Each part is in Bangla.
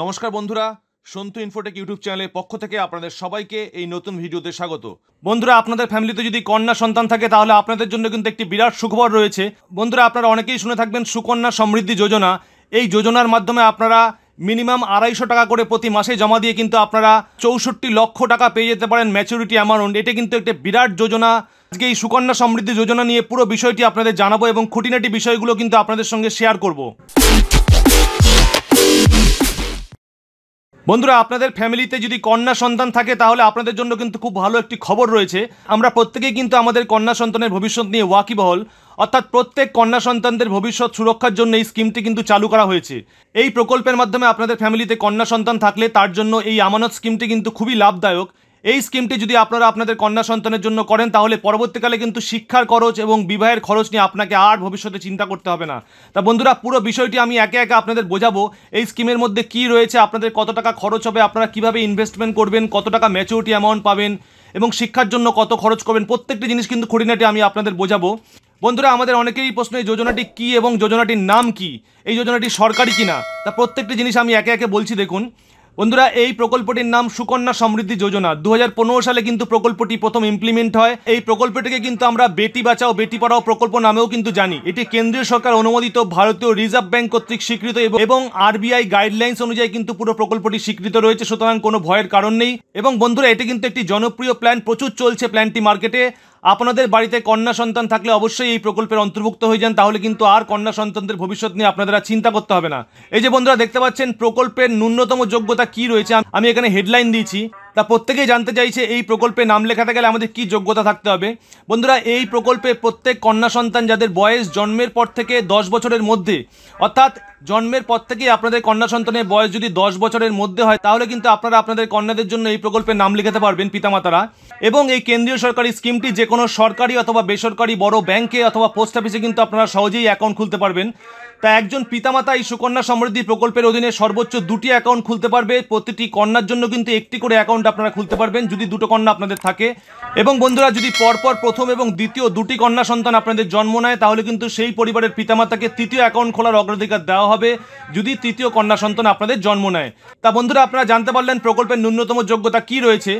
নমস্কার বন্ধুরা সন্তু ইনফোটেক ইউটিউব চ্যানেলের পক্ষ থেকে আপনাদের সবাইকে এই নতুন ভিডিওতে স্বাগত বন্ধুরা আপনাদের ফ্যামিলিতে যদি কন্যা সন্তান থাকে তাহলে আপনাদের জন্য কিন্তু একটি বিরাট সুখবর রয়েছে বন্ধুরা আপনারা অনেকেই শুনে থাকবেন সুকন্যা সমৃদ্ধি যোজনা এই যোজনার মাধ্যমে আপনারা মিনিমাম আড়াইশো টাকা করে প্রতি মাসে জমা দিয়ে কিন্তু আপনারা চৌষট্টি লক্ষ টাকা পেয়ে যেতে পারেন ম্যাচুরিটি অ্যামাউন্ট এটা কিন্তু একটি বিরাট যোজনা আজকে এই সুকন্যা সমৃদ্ধি যোজনা নিয়ে পুরো বিষয়টি আপনাদের জানাবো এবং খুঁটিনাটি বিষয়গুলো কিন্তু আপনাদের সঙ্গে শেয়ার করবো বন্ধুরা আপনাদের ফ্যামিলিতে যদি কন্যা সন্তান থাকে তাহলে আপনাদের জন্য কিন্তু খুব ভালো একটি খবর রয়েছে আমরা প্রত্যেকেই কিন্তু আমাদের কন্যা সন্তানের ভবিষ্যৎ নিয়ে ওয়াকিবহল অর্থাৎ প্রত্যেক কন্যা সন্তানদের ভবিষ্যৎ সুরক্ষার জন্য এই স্কিমটি কিন্তু চালু করা হয়েছে এই প্রকল্পের মাধ্যমে আপনাদের ফ্যামিলিতে কন্যা সন্তান থাকলে তার জন্য এই আমানত স্কিমটি কিন্তু খুবই লাভদায়ক এই স্কিমটি যদি আপনারা আপনাদের কন্যা সন্তানের জন্য করেন তাহলে পরবর্তীকালে কিন্তু শিক্ষার খরচ এবং বিবাহের খরচ নিয়ে আপনাকে আর ভবিষ্যতে চিন্তা করতে হবে না তা বন্ধুরা পুরো বিষয়টি আমি একে একে আপনাদের বোঝাবো এই স্কিমের মধ্যে কি রয়েছে আপনাদের কত টাকা খরচ হবে আপনারা কিভাবে ইনভেস্টমেন্ট করবেন কত টাকা ম্যাচিউরিটি অ্যামাউন্ট পাবেন এবং শিক্ষার জন্য কত খরচ করবেন প্রত্যেকটি জিনিস কিন্তু খুঁটিনাটি আমি আপনাদের বোঝাবো বন্ধুরা আমাদের অনেকেরই প্রশ্ন এই যোজনাটি কী এবং যোজনাটির নাম কি এই যোজনাটি সরকারি কিনা তা প্রত্যেকটি জিনিস আমি একে একে বলছি দেখুন বন্ধুরা এই প্রকল্পটির নাম সুকন্যা সমৃদ্ধি যোজনা দু সালে কিন্তু প্রকল্পটি প্রথম ইমপ্লিমেন্ট হয় এই প্রকল্পটিকে কিন্তু আমরা বেটি বাঁচাও বেটি পড়াও প্রকল্প নামেও কিন্তু জানি এটি কেন্দ্রীয় সরকার অনুমোদিত ভারতীয় রিজার্ভ ব্যাংক কর্তৃক স্বীকৃত এবং আরবিআই গাইডলাইন্স অনুযায়ী কিন্তু পুরো প্রকল্পটি স্বীকৃত রয়েছে সুতরাং কোনো ভয়ের কারণ নেই এবং বন্ধুরা এটি কিন্তু একটি জনপ্রিয় প্ল্যান প্রচুর চলছে প্ল্যানটি মার্কেটে আপনাদের বাড়িতে কন্যা সন্তান থাকলে অবশ্যই এই প্রকল্পের অন্তর্ভুক্ত হয়ে যান তাহলে কিন্তু আর কন্যা সন্তানদের ভবিষ্যৎ নিয়ে আপনাদের আর চিন্তা করতে হবে না এই যে বন্ধুরা দেখতে পাচ্ছেন প্রকল্পের ন্যূনতম যোগ্যতা কি রয়েছে আমি এখানে হেডলাইন দিয়েছি তা প্রত্যেকেই জানতে চাইছে এই প্রকল্পে নাম লেখাতে গেলে আমাদের কি যোগ্যতা থাকতে হবে বন্ধুরা এই প্রকল্পে প্রত্যেক কন্যা সন্তান যাদের বয়স জন্মের পর থেকে দশ বছরের মধ্যে অর্থাৎ জন্মের পর থেকেই আপনাদের কন্যা সন্তানের বয়স যদি দশ বছরের মধ্যে হয় তাহলে কিন্তু আপনারা আপনাদের কন্যাদের জন্য এই প্রকল্পে নাম লিখাতে পারবেন পিতামাতারা এবং এই কেন্দ্রীয় সরকারি স্কিমটি যে কোনো সরকারি অথবা বেসরকারি বড় ব্যাংকে অথবা পোস্ট অফিসে কিন্তু আপনারা সহজেই অ্যাকাউন্ট খুলতে পারবেন তা একজন পিতামাতা এই সুকন্যা সমৃদ্ধি প্রকল্পের অধীনে সর্বোচ্চ দুটি অ্যাকাউন্ট খুলতে পারবে প্রতিটি কন্যার জন্য কিন্তু একটি করে অ্যাকাউন্ট আপনারা খুলতে পারবেন যদি দুটো কন্যা আপনাদের থাকে এবং বন্ধুরা যদি পরপর প্রথম এবং দ্বিতীয় দুটি কন্যা সন্তান আপনাদের জন্ম নেয় তাহলে কিন্তু সেই পরিবারের পিতামাতাকে তৃতীয় অ্যাকাউন্ট খোলার অগ্রাধিকার দেওয়া হয় হবে যদি তৃতীয় কন্যা সন্তান আপনাদের জন্ম নেয় তা বন্ধুরা আপনারা জানতে পারলেন প্রকল্পের ন্যূনতম যোগ্যতা কি রয়েছে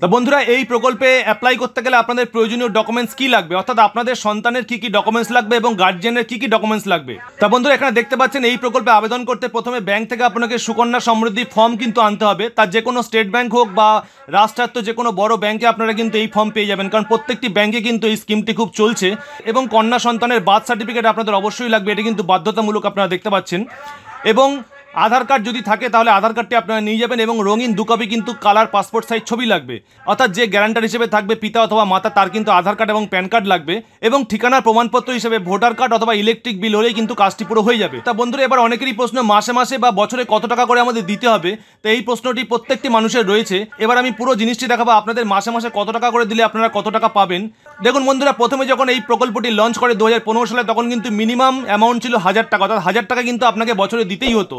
তা বন্ধুরা এই প্রকল্পে অ্যাপ্লাই করতে গেলে আপনাদের প্রয়োজনীয় ডকুমেন্টস কি লাগবে অর্থাৎ আপনাদের সন্তানের কি কি ডকুমেন্টস লাগবে এবং গার্জিয়ানের কি কি ডকুমেন্টস লাগবে তা বন্ধুরা এখানে দেখতে পাচ্ছেন এই প্রকল্পে আবেদন করতে প্রথমে ব্যাংক থেকে আপনাকে সুকন্যা সমৃদ্ধি ফর্ম কিন্তু আনতে হবে তার যে কোনো স্টেট ব্যাংক হোক বা রাষ্ট্রায়ত্ত যে কোনো বড় ব্যাংকে আপনারা কিন্তু এই ফর্ম পেয়ে যাবেন কারণ প্রত্যেকটি ব্যাংকে কিন্তু এই স্কিমটি খুব চলছে এবং কন্যা সন্তানের বার্থ সার্টিফিকেট আপনাদের অবশ্যই লাগবে এটা কিন্তু বাধ্যতামূলক আপনারা দেখতে পাচ্ছেন এবং আধার কার্ড যদি থাকে তাহলে আধার কার্ডটি আপনারা নিয়ে যাবেন এবং রঙিন দু কপি কিন্তু কালার পাসপোর্ট সাইজ ছবি লাগবে অর্থাৎ যে গ্যারান্টার হিসেবে থাকবে পিতা অথবা মাতা তার কিন্তু আধার কার্ড এবং প্যান কার্ড লাগবে এবং ঠিকানার প্রমাণপত্র হিসেবে ভোটার কার্ড অথবা ইলেকট্রিক বিল হলেই কিন্তু কাজটি পুরো হয়ে যাবে তা বন্ধুরা এবার অনেকেরই প্রশ্ন মাসে মাসে বা বছরে কত টাকা করে আমাদের দিতে হবে তো এই প্রশ্নটি প্রত্যেকটি মানুষের রয়েছে এবার আমি পুরো জিনিসটি দেখাবো আপনাদের মাসে মাসে কত টাকা করে দিলে আপনারা কত টাকা পাবেন দেখুন বন্ধুরা প্রথমে যখন এই প্রকল্পটি লঞ্চ করে দু সালে তখন কিন্তু মিনিমাম অ্যামাউন্ট ছিল হাজার টাকা অর্থাৎ হাজার টাকা কিন্তু আপনাকে বছরে দিতেই হতো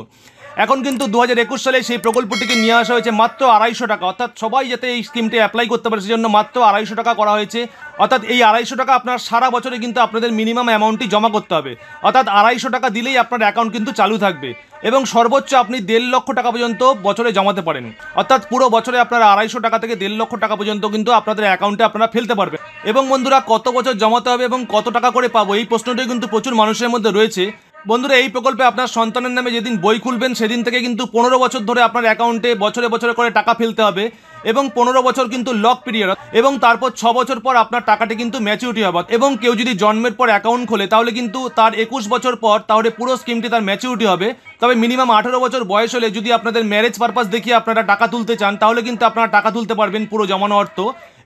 এখন কিন্তু দু হাজার সালে সেই প্রকল্পটিকে নিয়ে আসা হয়েছে মাত্র আড়াইশো টাকা অর্থাৎ সবাই যাতে এই স্কিমটি অ্যাপ্লাই করতে পারে সেজন্য মাত্র আড়াইশো টাকা করা হয়েছে অর্থাৎ এই আড়াইশো টাকা আপনার সারা বছরে কিন্তু আপনাদের মিনিমাম অ্যামাউন্টটি জমা করতে হবে অর্থাৎ আড়াইশো টাকা দিলেই আপনার অ্যাকাউন্ট কিন্তু চালু থাকবে এবং সর্বোচ্চ আপনি দেড় লক্ষ টাকা পর্যন্ত বছরে জমাতে পারেন অর্থাৎ পুরো বছরে আপনার আড়াইশো টাকা থেকে দেড় লক্ষ টাকা পর্যন্ত কিন্তু আপনাদের অ্যাকাউন্টে আপনারা ফেলতে পারবেন এবং বন্ধুরা কত বছর জমাতে হবে এবং কত টাকা করে পাবো এই প্রশ্নটি কিন্তু প্রচুর মানুষের মধ্যে রয়েছে বন্ধুরা এই প্রকল্পে আপনার সন্তানের নামে যেদিন বই খুলবেন সেদিন থেকে কিন্তু পনেরো বছর ধরে আপনার অ্যাকাউন্টে বছরে বছরে করে টাকা ফেলতে হবে এবং পনেরো বছর কিন্তু লক পিরিয়ড এবং তারপর ছ বছর পর আপনার টাকাটি কিন্তু ম্যাচিউরিটি হবে এবং কেউ যদি জন্মের পর অ্যাকাউন্ট খোলে তাহলে কিন্তু তার একুশ বছর পর তাহলে পুরো স্কিমটি তার ম্যাচিউরিটি হবে তবে মিনিমাম আঠেরো বছর বয়স হলে যদি আপনাদের ম্যারেজ পারপাস দেখিয়ে আপনারা টাকা তুলতে চান তাহলে কিন্তু আপনারা টাকা তুলতে পারবেন পুরো জমানো অর্থ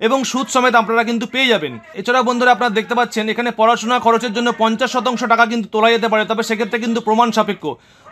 এবং সুদ সমেত আপনারা কিন্তু পেয়ে যাবেন এছাড়া বন্ধুরা আপনারা দেখতে পাচ্ছেন এখানে পড়াশোনা খরচের জন্য পঞ্চাশ শতাংশ টাকা কিন্তু তোলা যেতে পারে তবে সেক্ষেত্রে কিন্তু প্রমাণ সাপেক্ষ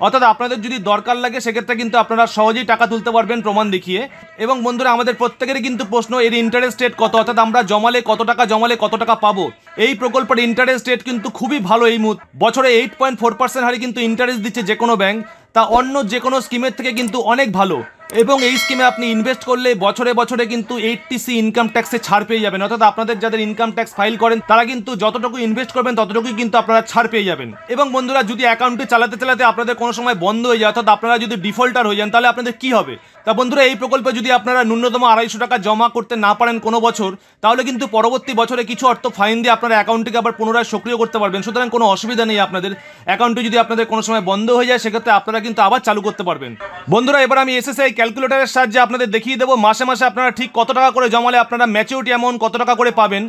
অর্থাৎ আপনাদের যদি দরকার লাগে সেক্ষেত্রে কিন্তু আপনারা সহজেই টাকা তুলতে পারবেন প্রমাণ দেখিয়ে এবং বন্ধুরা আমাদের প্রত্যেকেরই কিন্তু প্রশ্ন এর ইন্টারেস্ট রেট কত অর্থাৎ আমরা জমালে কত টাকা জমালে কত টাকা পাবো এই প্রকল্পের ইন্টারেস্ট রেট কিন্তু খুবই ভালো এই মুহূর্তে বছরে এইট পয়েন্ট ফোর পার্সেন্ট হারে কিন্তু ইন্টারেস্ট দিচ্ছে যে কোনো ব্যাংক তা অন্য যে কোনো স্কিমের থেকে কিন্তু অনেক ভালো এবং এই স্কিমে আপনি ইনভেস্ট করলে বছরে বছরে কিন্তু এইটটি সি ইনকাম ট্যাক্সে ছাড় পেয়ে যাবেন অর্থাৎ আপনাদের যাদের ইনকাম ট্যাক্স ফাইল করেন তারা কিন্তু যতটুকু ইনভেস্ট করবেন ততটুকুই কিন্তু আপনারা ছাড় পেয়ে যাবেন এবং বন্ধুরা যদি অ্যাকাউন্টটি চালাতে চালাতে আপনাদের কোনো সময় বন্ধ হয়ে যায় অর্থাৎ আপনারা যদি ডিফল্টার হয়ে যান তাহলে আপনাদের কি হবে তা বন্ধুরা এই প্রকল্পে যদি আপনারা ন্যূনতম আড়াইশো টাকা জমা করতে না পারেন কোনো বছর তাহলে কিন্তু পরবর্তী বছরে কিছু অর্থ ফাইন দিয়ে আপনার অ্যাকাউন্টটিকে আবার পুনরায় সক্রিয় করতে পারবেন সুতরাং কোনো অসুবিধা নেই আপনাদের অ্যাকাউন্টটি যদি আপনাদের কোনো সময় বন্ধ হয়ে যায় সেক্ষেত্রে আপনারা কিন্তু আবার চালু করতে পারবেন বন্ধুরা এবার আমি এসএসআই ক্যালকুলেটারের সাহায্যে আপনাদের দেখিয়ে দেবো মাসে মাসে আপনারা ঠিক কত টাকা করে জমালে আপনারা ম্যাচিউরিটি অ্যামাউন্ট কত টাকা করে পাবেন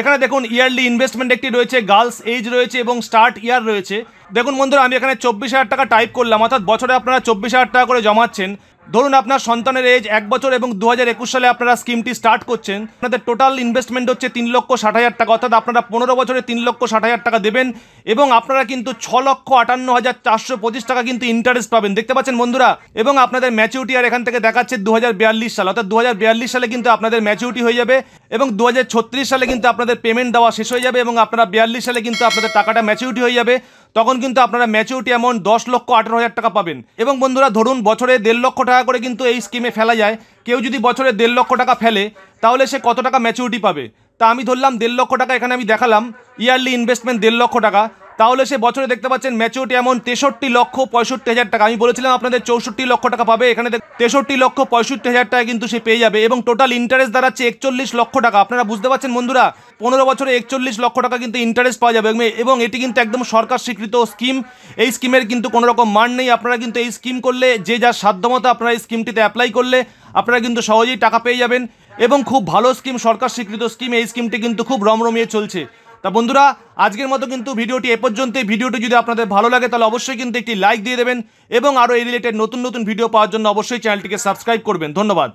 এখানে দেখুন ইয়ারলি ইনভেস্টমেন্ট একটি রয়েছে গার্লস এজ রয়েছে এবং স্টার্ট ইয়ার রয়েছে দেখুন বন্ধুরা আমি এখানে চব্বিশ হাজার টাকা টাইপ করলাম অর্থাৎ বছরে আপনারা চব্বিশ হাজার টাকা করে জমাচ্ছেন ধরুন আপনার সন্তানের এজ এক বছর এবং দু হাজার একুশ সালে আপনারা স্কিমটি স্টার্ট করছেন আপনাদের টোটাল ইনভেস্টমেন্ট হচ্ছে তিন লক্ষ ষাট হাজার টাকা অর্থাৎ আপনারা পনেরো বছরে তিন লক্ষ ষাট হাজার টাকা দেবেন এবং আপনারা কিন্তু ছ লক্ষ আটান্ন হাজার চারশো পঁচিশ টাকা কিন্তু ইন্টারেস্ট পাবেন দেখতে পাচ্ছেন বন্ধুরা এবং আপনাদের ম্যাচিউরিটি আর এখান থেকে দেখাচ্ছে দু হাজার বিয়াল্লিশ সাল অর্থাৎ দু হাজার বিয়াল্লিশ সালে কিন্তু আপনাদের ম্যাচিউরিটি হয়ে যাবে এবং দু হাজার ছত্রিশ সালে কিন্তু আপনাদের পেমেন্ট দেওয়া শেষ হয়ে যাবে এবং আপনারা বিয়াল্লিশ সালে কিন্তু আপনাদের টাকাটা ম্যাচিউরিটি হয়ে যাবে তখন কিন্তু আপনারা ম্যাচিউরিটি অ্যামাউন্ট দশ লক্ষ আঠেরো হাজার টাকা পাবেন এবং বন্ধুরা ধরুন বছরে দেড় লক্ষ টাকা টাকা করে কিন্তু এই স্কিমে ফেলা যায় কেউ যদি বছরে দেড় লক্ষ টাকা ফেলে তাহলে সে কত টাকা ম্যাচিউরিটি পাবে তা আমি ধরলাম দেড় লক্ষ টাকা এখানে আমি দেখালাম ইয়ারলি ইনভেস্টমেন্ট দেড় লক্ষ টাকা তাহলে সে বছরে দেখতে পাচ্ছেন ম্যাচিউরিটি এমন তেষট্টি লক্ষ পঁয়ষট্টি হাজার টাকা আমি বলেছিলাম আপনাদের চৌষট্টি লক্ষ টাকা পাবে এখানে তেষট্টি লক্ষ পঁয়ষট্টি হাজার টাকা কিন্তু সে পেয়ে যাবে এবং টোটাল ইন্টারেস্ট দাঁড়াচ্ছে একচল্লিশ লক্ষ টাকা আপনারা বুঝতে পারছেন বন্ধুরা পনেরো বছরে একচল্লিশ লক্ষ টাকা কিন্তু ইন্টারেস্ট পাওয়া যাবে এবং এটি কিন্তু একদম সরকার স্বীকৃত স্কিম এই স্কিমের কিন্তু কোনো রকম মান নেই আপনারা কিন্তু এই স্কিম করলে যে যার সাধ্যমতো আপনারা এই স্কিমটিতে অ্যাপ্লাই করলে আপনারা কিন্তু সহজেই টাকা পেয়ে যাবেন এবং খুব ভালো স্কিম সরকার স্বীকৃত স্কিম এই স্কিমটি কিন্তু খুব রমরমিয়ে চলছে তা বন্ধুরা আজকের মতো কিন্তু ভিডিওটি এ পর্যন্তই ভিডিওটি যদি আপনাদের ভালো লাগে তাহলে অবশ্যই কিন্তু একটি লাইক দিয়ে দেবেন এবং আরও এই রিলেটেড নতুন নতুন ভিডিও পাওয়ার জন্য অবশ্যই চ্যানেলটিকে সাবস্ক্রাইব করবেন ধন্যবাদ